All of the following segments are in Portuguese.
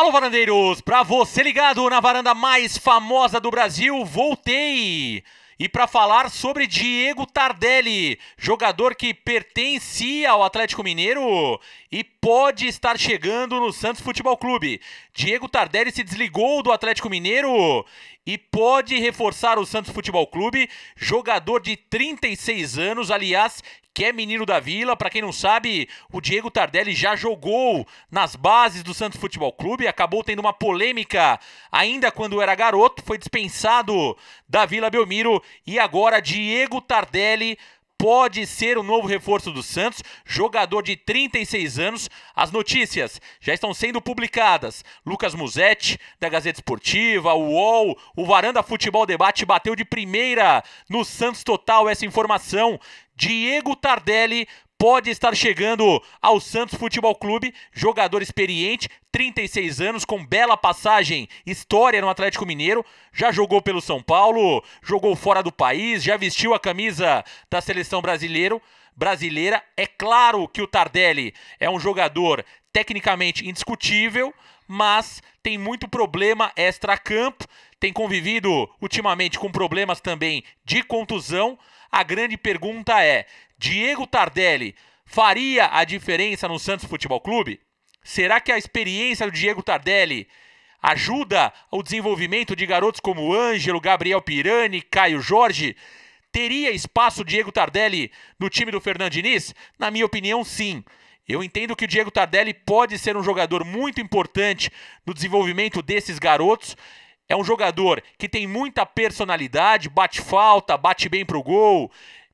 Alô, varandeiros! Pra você ligado na varanda mais famosa do Brasil, voltei! E para falar sobre Diego Tardelli, jogador que pertencia ao Atlético Mineiro e pode estar chegando no Santos Futebol Clube. Diego Tardelli se desligou do Atlético Mineiro e pode reforçar o Santos Futebol Clube, jogador de 36 anos, aliás, que é menino da Vila. Para quem não sabe, o Diego Tardelli já jogou nas bases do Santos Futebol Clube, acabou tendo uma polêmica ainda quando era garoto, foi dispensado da Vila Belmiro e agora Diego Tardelli pode ser o novo reforço do Santos, jogador de 36 anos. As notícias já estão sendo publicadas. Lucas Musetti, da Gazeta Esportiva, o UOL, o Varanda Futebol Debate bateu de primeira no Santos Total essa informação. Diego Tardelli pode estar chegando ao Santos Futebol Clube, jogador experiente, 36 anos, com bela passagem, história no Atlético Mineiro, já jogou pelo São Paulo, jogou fora do país, já vestiu a camisa da seleção brasileiro, brasileira. É claro que o Tardelli é um jogador tecnicamente indiscutível, mas tem muito problema extra-campo, tem convivido ultimamente com problemas também de contusão. A grande pergunta é: Diego Tardelli faria a diferença no Santos Futebol Clube? Será que a experiência do Diego Tardelli ajuda ao desenvolvimento de garotos como Ângelo, Gabriel Pirani, Caio Jorge? Teria espaço o Diego Tardelli no time do Fernandiniz? Na minha opinião, sim. Eu entendo que o Diego Tardelli pode ser um jogador muito importante no desenvolvimento desses garotos. É um jogador que tem muita personalidade, bate falta, bate bem pro gol,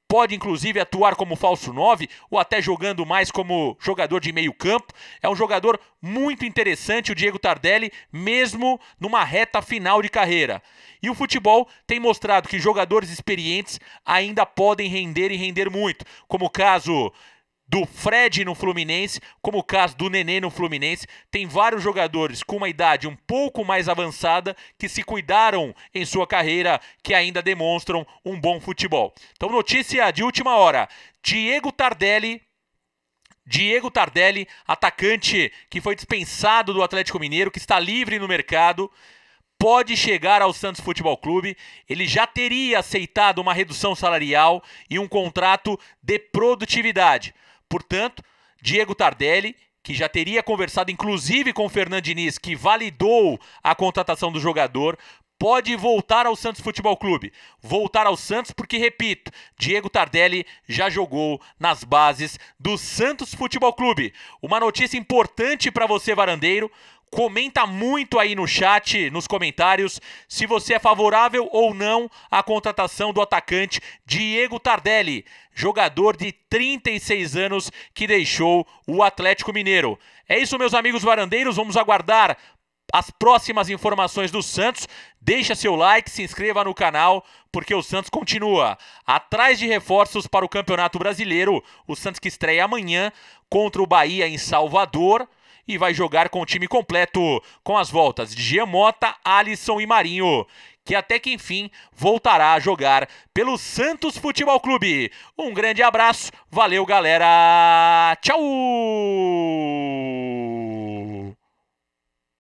pode inclusive atuar como falso 9 ou até jogando mais como jogador de meio campo. É um jogador muito interessante o Diego Tardelli, mesmo numa reta final de carreira. E o futebol tem mostrado que jogadores experientes ainda podem render e render muito, como o caso do Fred no Fluminense, como o caso do Nenê no Fluminense. Tem vários jogadores com uma idade um pouco mais avançada que se cuidaram em sua carreira, que ainda demonstram um bom futebol. Então, notícia de última hora: Diego Tardelli Diego Tardelli, atacante que foi dispensado do Atlético Mineiro, que está livre no mercado, pode chegar ao Santos Futebol Clube. Ele já teria aceitado uma redução salarial e um contrato de produtividade. Portanto, Diego Tardelli, que já teria conversado inclusive com o Fernando Diniz, que validou a contratação do jogador, pode voltar ao Santos Futebol Clube. Voltar ao Santos porque, repito, Diego Tardelli já jogou nas bases do Santos Futebol Clube. Uma notícia importante para você, varandeiro, Comenta muito aí no chat, nos comentários, se você é favorável ou não à contratação do atacante Diego Tardelli, jogador de 36 anos que deixou o Atlético Mineiro. É isso, meus amigos varandeiros, vamos aguardar as próximas informações do Santos. Deixa seu like, se inscreva no canal, porque o Santos continua atrás de reforços para o Campeonato Brasileiro. O Santos que estreia amanhã contra o Bahia em Salvador e vai jogar com o time completo, com as voltas de Gemota, Alisson e Marinho, que até que enfim voltará a jogar pelo Santos Futebol Clube. Um grande abraço, valeu galera, tchau!